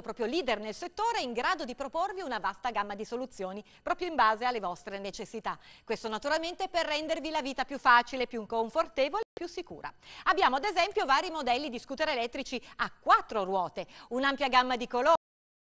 proprio leader nel settore in grado di proporvi una vasta gamma di soluzioni proprio in base alle vostre necessità. Questo naturalmente per rendervi la vita più facile, più confortevole e più sicura. Abbiamo ad esempio vari modelli di scooter elettrici a quattro ruote, un'ampia gamma di colori,